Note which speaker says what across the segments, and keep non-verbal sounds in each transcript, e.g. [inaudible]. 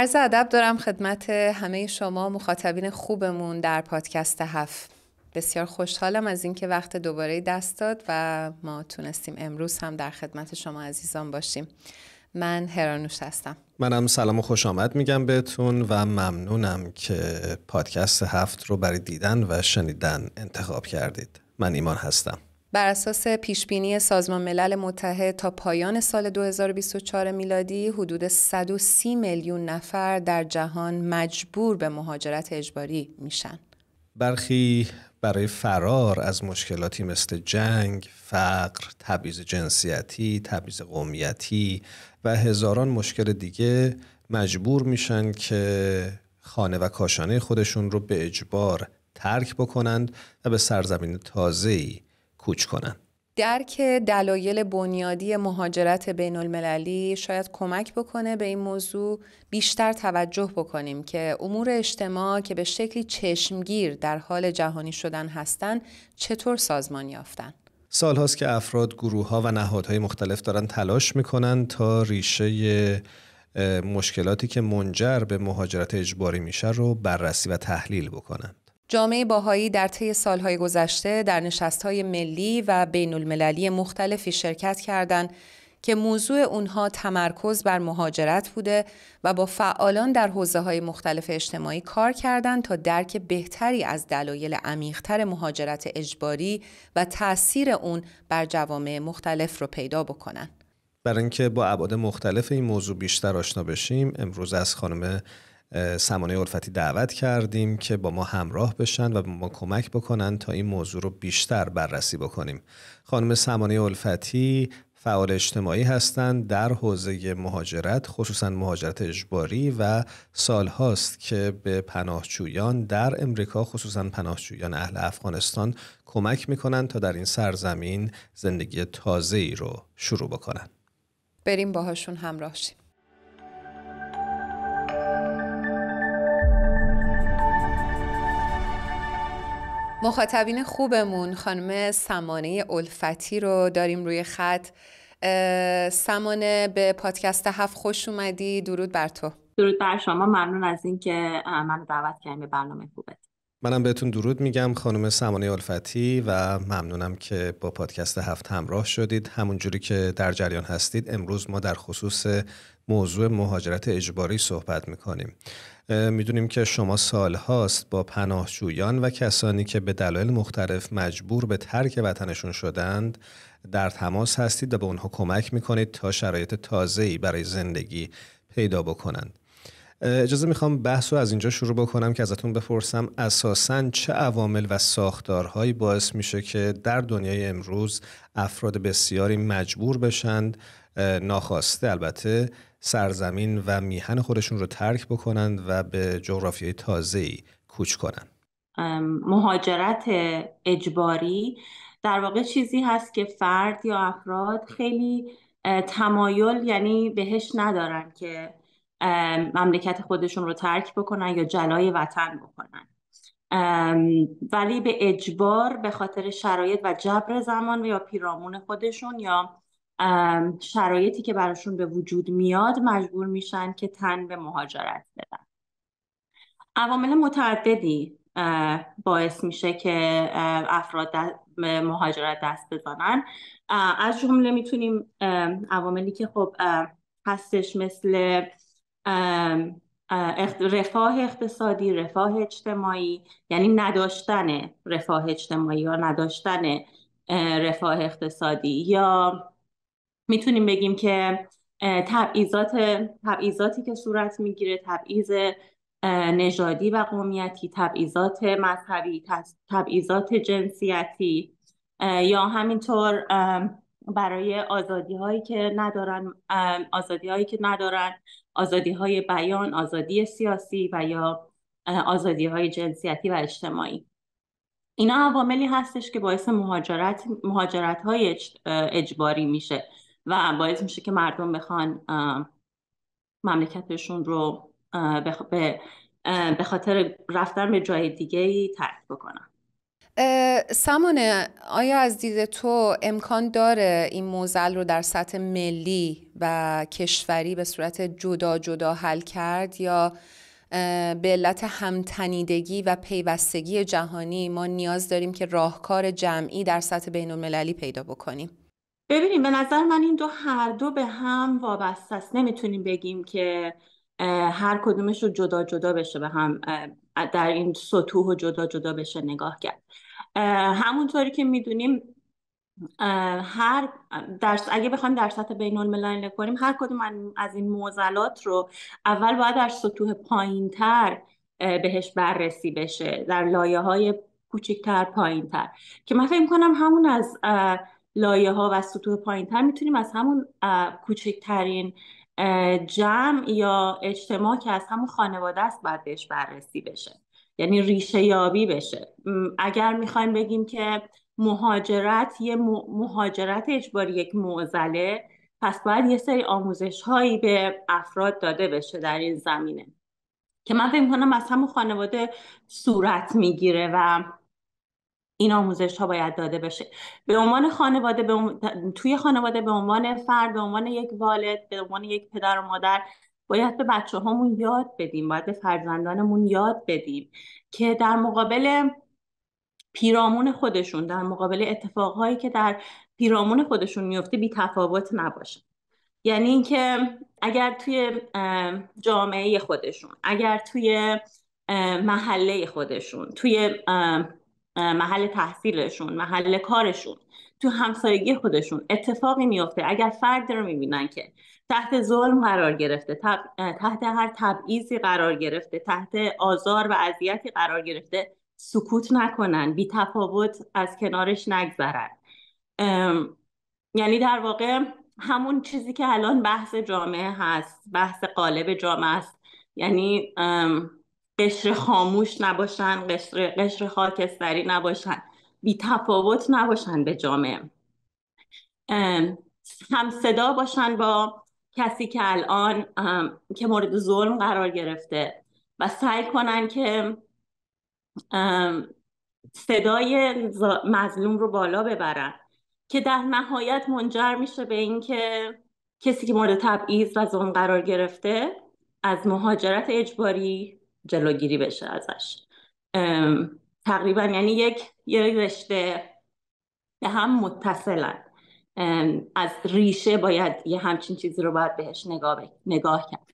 Speaker 1: عرض ادب دارم خدمت همه شما مخاطبین خوبمون در پادکست هفت بسیار خوشحالم از اینکه وقت دوباره دست داد و ما تونستیم امروز هم در خدمت شما عزیزان باشیم من هرانوش هستم
Speaker 2: منم سلام و خوش آمد میگم بهتون و ممنونم که پادکست هفت رو برای دیدن و شنیدن انتخاب کردید من ایمان هستم
Speaker 1: بر اساس پیشبینی سازمان ملل متحد تا پایان سال 2024 میلادی حدود 130 میلیون نفر در جهان مجبور به مهاجرت اجباری میشن.
Speaker 2: برخی برای فرار از مشکلاتی مثل جنگ، فقر، تبعیض جنسیتی، تبعیض قومیتی و هزاران مشکل دیگه مجبور میشن که خانه و کاشانه خودشون رو به اجبار ترک بکنند و به سرزمین تازه‌ای کوچ کنن
Speaker 1: درک دلایل بنیادی مهاجرت بین المللی شاید کمک بکنه به این موضوع بیشتر توجه بکنیم که امور اجتماع که به شکلی چشمگیر در حال جهانی شدن هستند چطور سازمان یافتن؟
Speaker 2: سال هاست که افراد، گروه ها و نهادهای مختلف دارن تلاش میکنن تا ریشه مشکلاتی که منجر به مهاجرت اجباری میشه رو بررسی و تحلیل بکنن.
Speaker 1: جامعه باهایی در طی سالهای گذشته در نشستهای ملی و بین المللی مختلفی شرکت کردند که موضوع اونها تمرکز بر مهاجرت بوده و با فعالان در حوزه های مختلف اجتماعی کار کردند تا درک بهتری از دلایل عمیقتر مهاجرت اجباری و تاثیر اون بر جوامع مختلف رو پیدا بکنن.
Speaker 2: برای اینکه با ابعاد مختلف این موضوع بیشتر آشنا بشیم امروز از خانم سمانه عرفتی دعوت کردیم که با ما همراه بشن و با ما کمک بکنن تا این موضوع رو بیشتر بررسی بکنیم خانم سمانه الفتی فعال اجتماعی هستند در حوزه مهاجرت خصوصا مهاجرت اجباری و هاست که به پناهجویان در امریکا خصوصا پناهجویان اهل افغانستان کمک میکنند تا در این سرزمین زندگی تازه ای رو شروع بکنن
Speaker 1: بریم باهاشون همراه شیم مخاطبین خوبمون خانم سمانه الفتی رو داریم روی خط سمانه به پادکست هفت خوش اومدی درود بر تو درود بر شما ممنون از اینکه منو دعوت کردیم به برنامه خوبت
Speaker 2: منم بهتون درود میگم خانم سمانه الفتی و ممنونم که با پادکست هفت همراه شدید همونجوری که در جریان هستید امروز ما در خصوص موضوع مهاجرت اجباری صحبت میکنیم میدونیم که شما سالهاست با پناهجویان و کسانی که به دلایل مختلف مجبور به ترک وطنشون شدند در تماس هستید و به اونها کمک میکنید تا شرایط تازه‌ای برای زندگی پیدا بکنند اجازه میخوام بحث رو از اینجا شروع بکنم که ازتون بپرسم اساسا چه عوامل و ساختارهایی باعث میشه که در دنیای امروز افراد بسیاری مجبور بشند ناخواسته البته سرزمین و میهن خودشون رو ترک بکنند و به جغرافیای تازه‌ای کوچ کنند
Speaker 3: مهاجرت اجباری در واقع چیزی هست که فرد یا افراد خیلی تمایل یعنی بهش ندارن که مملکت خودشون رو ترک بکنن یا جلای وطن بکنن ولی به اجبار به خاطر شرایط و جبر زمان یا پیرامون خودشون یا شرایطی که براشون به وجود میاد مجبور میشن که تن به مهاجرت بدن عوامل متعددی باعث میشه که افراد به مهاجرت دست بزنن از جمله میتونیم عواملی که خب هستش مثل رفاه اقتصادی رفاه اجتماعی یعنی نداشتن رفاه اجتماعی یا نداشتن رفاه اقتصادی یا میتونیم بگیم که تبعیضات تبعیضاتی که صورت میگیره تبعیض نژادی و قومیتی تبعیضات مذهبی تبعیضات جنسیتی یا همینطور برای آزادی هایی که ندارن آزادی هایی که ندارن آزادی های بیان آزادی سیاسی و یا آزادی های جنسیتی و اجتماعی اینا عواملی هستش که باعث مهاجرت مهاجرت های اجباری میشه و باعث میشه که مردم بخوان مملکتشون رو به... خاطر رفتن به جای دیگه ای ترک بکنن
Speaker 1: سمانه آیا از دید تو امکان داره این موزل رو در سطح ملی و کشوری به صورت جدا جدا حل کرد یا به علت همتنیدگی و پیوستگی جهانی ما نیاز داریم که راهکار جمعی در سطح بین المللی پیدا بکنیم
Speaker 3: ببینیم به نظر من این دو هر دو به هم وابسته است نمیتونیم بگیم که هر کدومش رو جدا جدا بشه به هم در این سطوح و جدا جدا بشه نگاه کرد همونطوری که میدونیم هر درس اگه بخوایم در سطح بین المللی کنیم هر کدوم از این موزلات رو اول باید در سطوح پایین تر بهش بررسی بشه در لایه های کوچکتر پایین تر که من فکر کنم همون از لایه ها و سطوح پایین تر میتونیم از همون کوچکترین جمع یا اجتماع که از همون خانواده است باید بهش بررسی بشه یعنی ریشه یابی بشه اگر میخوایم بگیم که مهاجرت یه مهاجرت اجباری یک معضله پس باید یه سری آموزش هایی به افراد داده بشه در این زمینه که من فکر میکنم از همون خانواده صورت میگیره و این آموزش ها باید داده بشه به عنوان خانواده به توی خانواده به عنوان فرد به عنوان یک والد به عنوان یک پدر و مادر باید به بچه هامون یاد بدیم باید به فرزندانمون یاد بدیم که در مقابل پیرامون خودشون در مقابل اتفاقهایی که در پیرامون خودشون میفته بی تفاوت نباشن یعنی اینکه اگر توی جامعه خودشون اگر توی محله خودشون توی محل تحصیلشون محل کارشون تو همسایگی خودشون اتفاقی میفته اگر فرد رو میبینن که تحت ظلم قرار گرفته تحت هر تبعیضی قرار گرفته تحت آزار و اذیتی قرار گرفته سکوت نکنن بی تفاوت از کنارش نگذرن یعنی در واقع همون چیزی که الان بحث جامعه هست بحث قالب جامعه است یعنی قشر خاموش نباشن قشر, قشر خاکستری نباشن بی تفاوت نباشن به جامعه هم صدا باشن با کسی که الان که مورد ظلم قرار گرفته و سعی کنن که صدای مظلوم رو بالا ببرن که در نهایت منجر میشه به اینکه کسی که مورد تبعیض و ظلم قرار گرفته از مهاجرت اجباری جلوگیری بشه ازش تقریبا یعنی یک یک رشته به هم متصلن از ریشه باید یه همچین چیزی رو باید بهش نگاه, نگاه کرد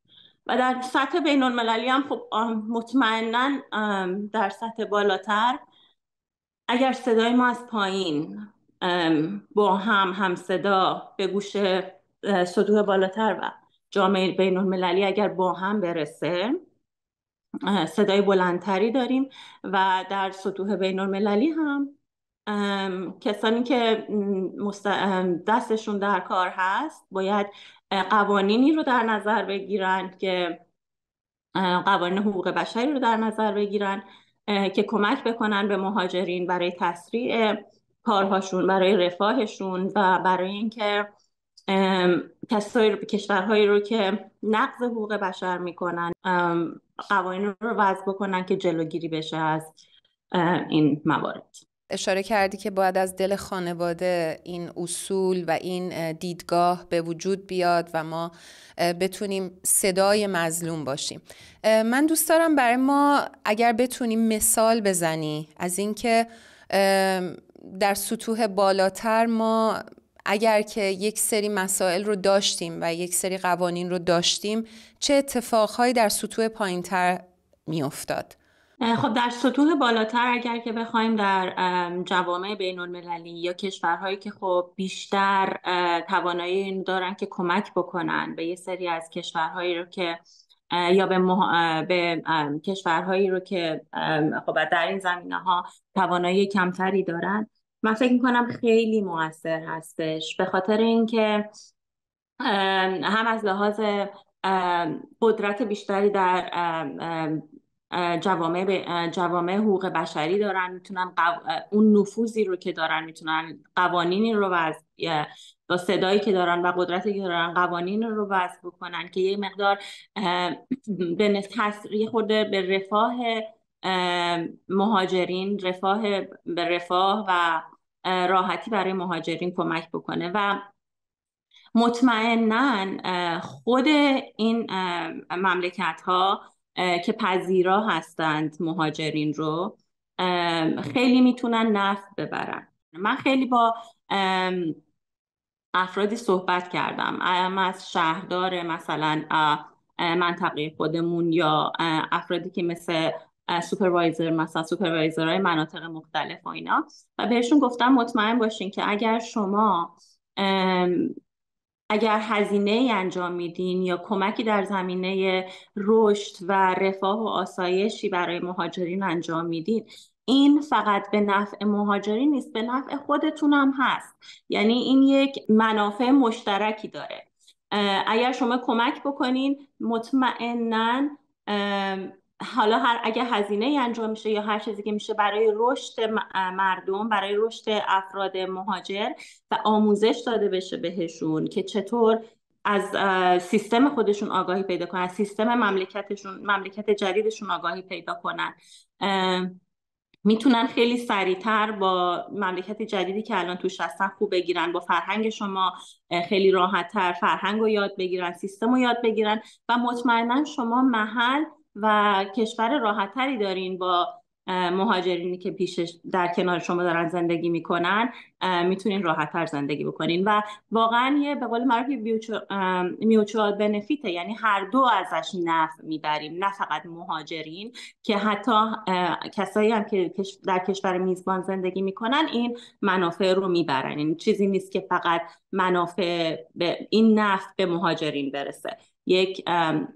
Speaker 3: و در سطح بین المللی هم خب مطمئنا در سطح بالاتر اگر صدای ما از پایین با هم هم صدا به گوش سطوح بالاتر و جامعه بین المللی اگر با هم برسه صدای بلندتری داریم و در سطوح بین المللی هم کسانی که دستشون در کار هست باید قوانینی رو در نظر بگیرند که قوانین حقوق بشری رو در نظر بگیرن که کمک بکنن به مهاجرین برای تسریع کارهاشون برای رفاهشون و برای اینکه کسایی کشورهایی رو که نقض حقوق بشر میکنن قوانین رو وضع بکنن که جلوگیری بشه از این موارد
Speaker 1: اشاره کردی که باید از دل خانواده این اصول و این دیدگاه به وجود بیاد و ما بتونیم صدای مظلوم باشیم من دوست دارم برای ما اگر بتونیم مثال بزنی از اینکه در سطوح بالاتر ما اگر که یک سری مسائل رو داشتیم و یک سری قوانین رو داشتیم چه اتفاقهایی در سطوح پایینتر افتاد؟
Speaker 3: خب در سطوح بالاتر اگر که بخوایم در جوامع بین المللی یا کشورهایی که خب بیشتر توانایی دارن که کمک بکنن به یه سری از کشورهایی رو که یا به, به کشورهایی رو که خب در این زمینه ها توانایی کمتری دارن من فکر میکنم خیلی موثر هستش به خاطر اینکه هم از لحاظ قدرت بیشتری در جوامع, جوامع حقوق بشری دارن میتونن اون نفوذی رو که دارن میتونن قوانینی رو وضع با صدایی که دارن و قدرتی که دارن قوانین رو وضع بکنن که یه مقدار [clears throat] به نسخ... به رفاه مهاجرین رفاه به رفاه و راحتی برای مهاجرین کمک بکنه و مطمئنا خود این مملکت ها که پذیرا هستند مهاجرین رو خیلی میتونن نفع ببرن من خیلی با افرادی صحبت کردم از شهردار مثلا منطقه خودمون یا افرادی که مثل سوپروایزر مثلا سوپروایزرهای مناطق مختلف و اینا و بهشون گفتم مطمئن باشین که اگر شما اگر هزینه ای انجام میدین یا کمکی در زمینه رشد و رفاه و آسایشی برای مهاجرین انجام میدین این فقط به نفع مهاجرین نیست به نفع خودتون هم هست یعنی این یک منافع مشترکی داره اگر شما کمک بکنین مطمئنا حالا هر اگه هزینه انجام میشه یا هر چیزی که میشه برای رشد مردم برای رشد افراد مهاجر و آموزش داده بشه بهشون که چطور از سیستم خودشون آگاهی پیدا کنن سیستم مملکتشون مملکت جدیدشون آگاهی پیدا کنن میتونن خیلی سریعتر با مملکت جدیدی که الان توش هستن خوب بگیرن با فرهنگ شما خیلی راحتتر فرهنگ رو یاد بگیرن سیستم رو یاد بگیرن و مطمئنا شما محل و کشور راحتتری دارین با مهاجرینی که پیش در کنار شما دارن زندگی میکنن میتونین تر زندگی بکنین و واقعا یه به قول معروف میوچوال بنفیت یعنی هر دو ازش نفع میبریم نه فقط مهاجرین که حتی کسایی هم که در کشور میزبان زندگی میکنن این منافع رو میبرن این یعنی چیزی نیست که فقط منافع به این نفع به مهاجرین برسه یک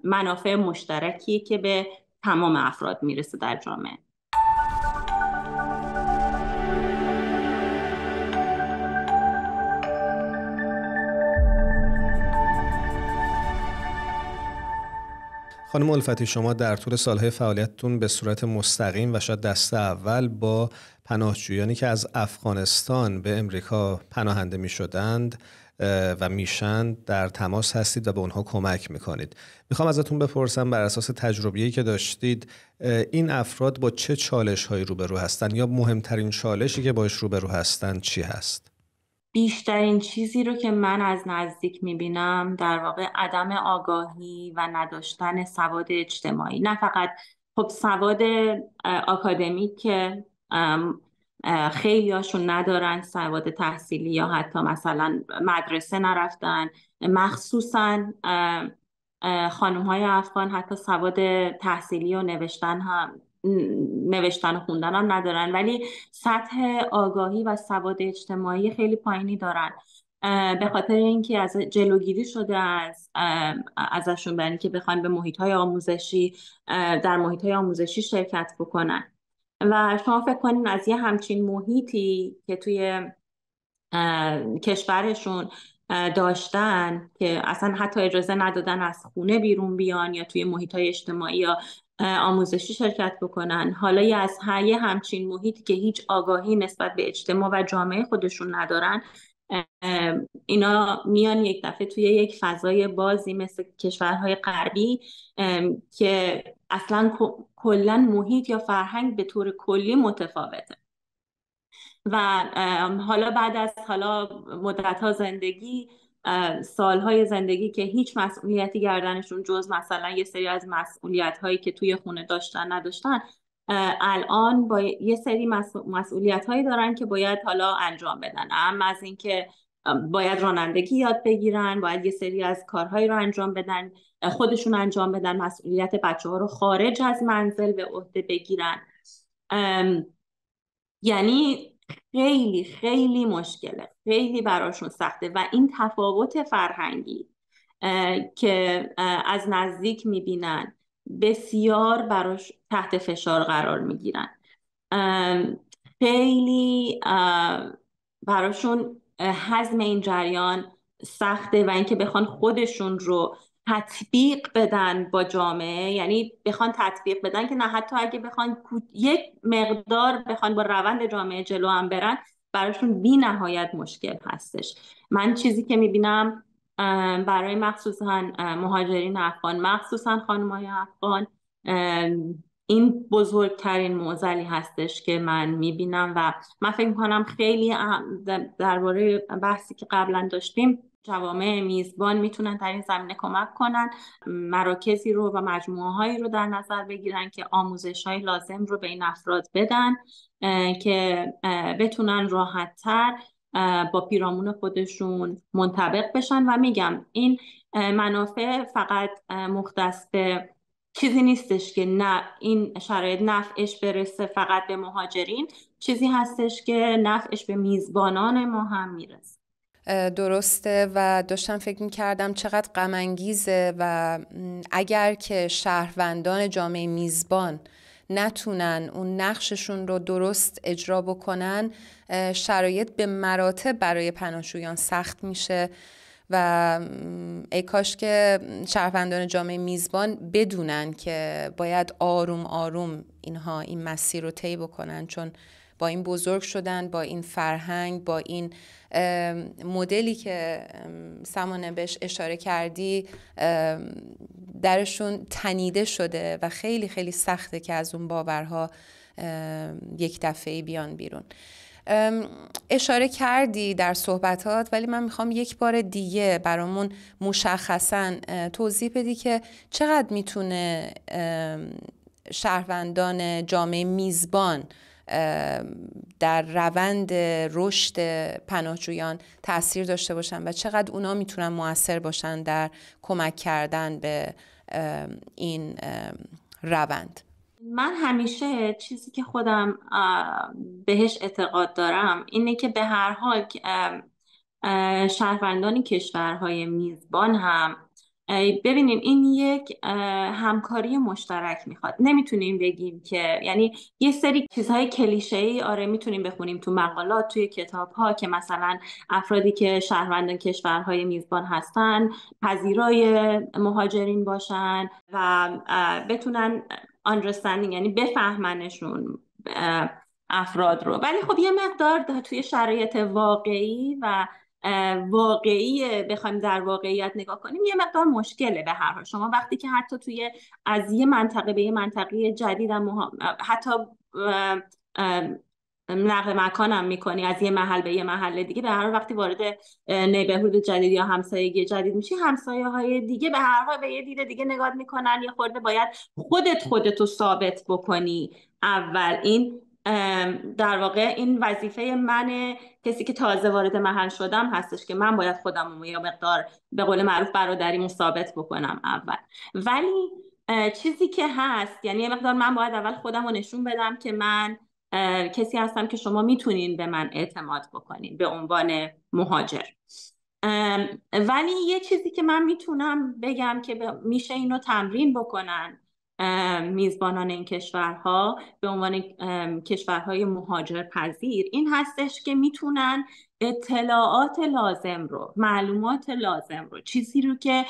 Speaker 3: منافع مشترکی که به تمام افراد میرسه در جامعه
Speaker 2: خانم الفتی شما در طول سالهای فعالیتتون به صورت مستقیم و شاید دست اول با پناهجویانی که از افغانستان به امریکا پناهنده می شدند و میشن در تماس هستید و به اونها کمک میکنید میخوام ازتون بپرسم بر اساس تجربه‌ای که داشتید این افراد با چه چالش هایی روبرو هستن یا مهمترین چالشی که باش روبرو هستن چی هست
Speaker 3: بیشترین چیزی رو که من از نزدیک میبینم در واقع عدم آگاهی و نداشتن سواد اجتماعی نه فقط خب سواد آکادمیک که خیلی هاشون ندارن سواد تحصیلی یا حتی مثلا مدرسه نرفتن مخصوصا خانم های افغان حتی سواد تحصیلی و نوشتن هم نوشتن و خوندن هم ندارن ولی سطح آگاهی و سواد اجتماعی خیلی پایینی دارن به خاطر اینکه از جلوگیری شده از ازشون برای اینکه بخوان به محیط های آموزشی در محیط های آموزشی شرکت بکنن و شما فکر کنین از یه همچین محیطی که توی کشورشون داشتن که اصلا حتی اجازه ندادن از خونه بیرون بیان یا توی محیط های اجتماعی یا آموزشی شرکت بکنن حالا یه از هر همچین محیطی که هیچ آگاهی نسبت به اجتماع و جامعه خودشون ندارن اینا میان یک دفعه توی یک فضای بازی مثل کشورهای غربی که اصلا کلا محیط یا فرهنگ به طور کلی متفاوته و حالا بعد از حالا مدت ها زندگی سالهای زندگی که هیچ مسئولیتی گردنشون جز مثلا یه سری از مسئولیت هایی که توی خونه داشتن نداشتن الان با یه سری مسئولیت هایی دارن که باید حالا انجام بدن اما از اینکه باید رانندگی یاد بگیرن باید یه سری از کارهایی رو انجام بدن خودشون انجام بدن مسئولیت بچه ها رو خارج از منزل به عهده بگیرن یعنی خیلی خیلی مشکله خیلی براشون سخته و این تفاوت فرهنگی که از نزدیک میبینن بسیار براش تحت فشار قرار میگیرن خیلی براشون حزم این جریان سخته و اینکه بخوان خودشون رو تطبیق بدن با جامعه یعنی بخوان تطبیق بدن که نه حتی اگه بخوان یک مقدار بخوان با روند جامعه جلو هم برن براشون بی نهایت مشکل هستش من چیزی که میبینم برای مخصوصا مهاجرین افغان مخصوصا خانمای افغان این بزرگترین معضلی هستش که من میبینم و من فکر میکنم خیلی درباره بحثی که قبلا داشتیم جوامع میزبان میتونن در این زمینه کمک کنن مراکزی رو و مجموعه هایی رو در نظر بگیرن که آموزش های لازم رو به این افراد بدن که بتونن تر با پیرامون خودشون منطبق بشن و میگم این منافع فقط مختص به چیزی نیستش که نه این شرایط نفعش برسه فقط به مهاجرین چیزی هستش که نفعش به
Speaker 1: میزبانان ما هم میرسه درسته و داشتم فکر می کردم چقدر غم و اگر که شهروندان جامعه میزبان نتونن اون نقششون رو درست اجرا بکنن شرایط به مراتب برای پناهجویان سخت میشه و ای کاش که شهروندان جامعه میزبان بدونن که باید آروم آروم اینها این مسیر رو طی بکنن چون با این بزرگ شدن با این فرهنگ با این مدلی که سمانه بهش اشاره کردی درشون تنیده شده و خیلی خیلی سخته که از اون باورها یک دفعه بیان بیرون اشاره کردی در صحبتات ولی من میخوام یک بار دیگه برامون مشخصا توضیح بدی که چقدر میتونه شهروندان جامعه میزبان در روند رشد پناهجویان تاثیر داشته باشن و چقدر اونا میتونن موثر باشن در کمک کردن به این روند
Speaker 3: من همیشه چیزی که خودم بهش اعتقاد دارم اینه که به هر حال شهروندان کشورهای میزبان هم ببینین این یک همکاری مشترک میخواد نمیتونیم بگیم که یعنی یه سری چیزهای کلیشه ای آره میتونیم بخونیم تو مقالات توی کتاب ها که مثلا افرادی که شهروندان کشورهای میزبان هستن پذیرای مهاجرین باشن و بتونن understanding یعنی بفهمنشون افراد رو ولی خب یه مقدار توی شرایط واقعی و واقعی بخوایم در واقعیت نگاه کنیم یه مقدار مشکله به هر حال شما وقتی که حتی توی از یه منطقه به یه منطقه جدید حتی نقل مکانم میکنی از یه محل به یه محل دیگه به هر وقتی وارد نیبرهود جدید یا همسایگی جدید میشی همسایه های دیگه به هر حال به یه دیده دیگه نگاه میکنن یه خورده باید خودت خودتو ثابت بکنی اول این در واقع این وظیفه من کسی که تازه وارد محل شدم هستش که من باید خودم یا مقدار به قول معروف برادری ثابت بکنم اول ولی چیزی که هست یعنی یه مقدار من باید اول خودم رو نشون بدم که من کسی هستم که شما میتونین به من اعتماد بکنین به عنوان مهاجر ولی یه چیزی که من میتونم بگم که میشه اینو تمرین بکنن میزبانان این کشورها به عنوان کشورهای مهاجر پذیر این هستش که میتونن اطلاعات لازم رو معلومات لازم رو چیزی رو که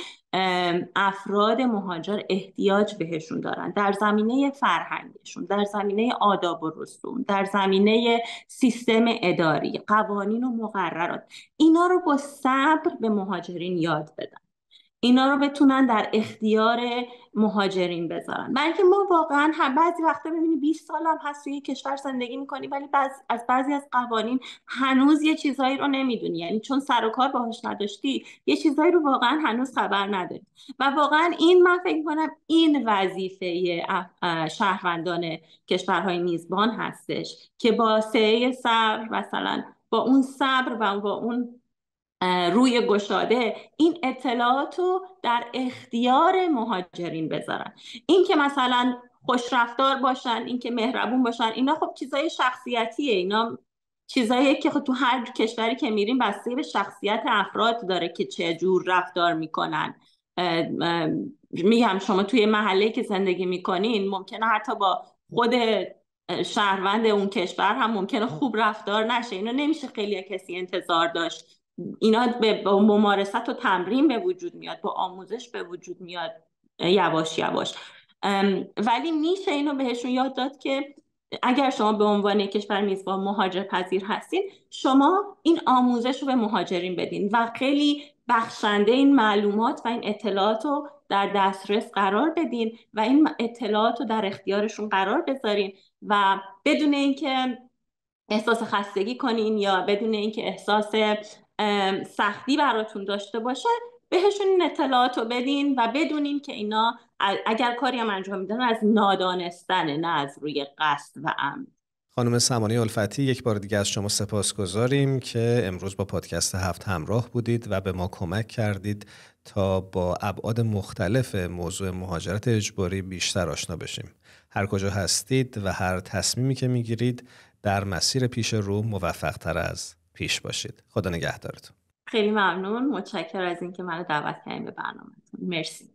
Speaker 3: افراد مهاجر احتیاج بهشون دارن در زمینه فرهنگشون در زمینه آداب و رسوم در زمینه سیستم اداری قوانین و مقررات اینا رو با صبر به مهاجرین یاد بدن اینا رو بتونن در اختیار مهاجرین بذارن بلکه ما واقعا هم بعضی وقتا ببینی 20 سال هم هست توی کشور زندگی میکنی ولی از بعضی از قوانین هنوز یه چیزهایی رو نمیدونی یعنی چون سر و کار باهاش نداشتی یه چیزهایی رو واقعا هنوز خبر نداری و واقعا این من فکر کنم این وظیفه شهروندان کشورهای میزبان هستش که با سعه صبر مثلا با اون صبر و با اون روی گشاده این اطلاعات رو در اختیار مهاجرین بذارن این که مثلا خوشرفتار باشن این که مهربون باشن اینا خب چیزای شخصیتیه اینا چیزایی که خب تو هر کشوری که میریم بسته به شخصیت افراد داره که چه جور رفتار میکنن میگم شما توی محله که زندگی میکنین ممکنه حتی با خود شهروند اون کشور هم ممکنه خوب رفتار نشه اینو نمیشه خیلی کسی انتظار داشت اینا به ممارست و تمرین به وجود میاد با آموزش به وجود میاد یواش یواش ولی میشه اینو بهشون یاد داد که اگر شما به عنوان کشور میزبان مهاجر پذیر هستین شما این آموزش رو به مهاجرین بدین و خیلی بخشنده این معلومات و این اطلاعات رو در دسترس قرار بدین و این اطلاعات رو در اختیارشون قرار بذارین و بدون اینکه احساس خستگی کنین یا بدون اینکه احساس سختی براتون داشته باشه بهشون این اطلاعات رو بدین و بدونین که اینا اگر کاری هم انجام میدن از نادانستن نه از روی قصد و امن
Speaker 2: خانم سمانی الفتی یک بار دیگه از شما سپاس گذاریم که امروز با پادکست هفت همراه بودید و به ما کمک کردید تا با ابعاد مختلف موضوع مهاجرت اجباری بیشتر آشنا بشیم. هر کجا هستید و هر تصمیمی که میگیرید در مسیر پیش رو موفقتر از پیش باشید خدا نگهدارتون
Speaker 3: خیلی ممنون متشکر از اینکه منو دعوت کردین به برنامهتون مرسی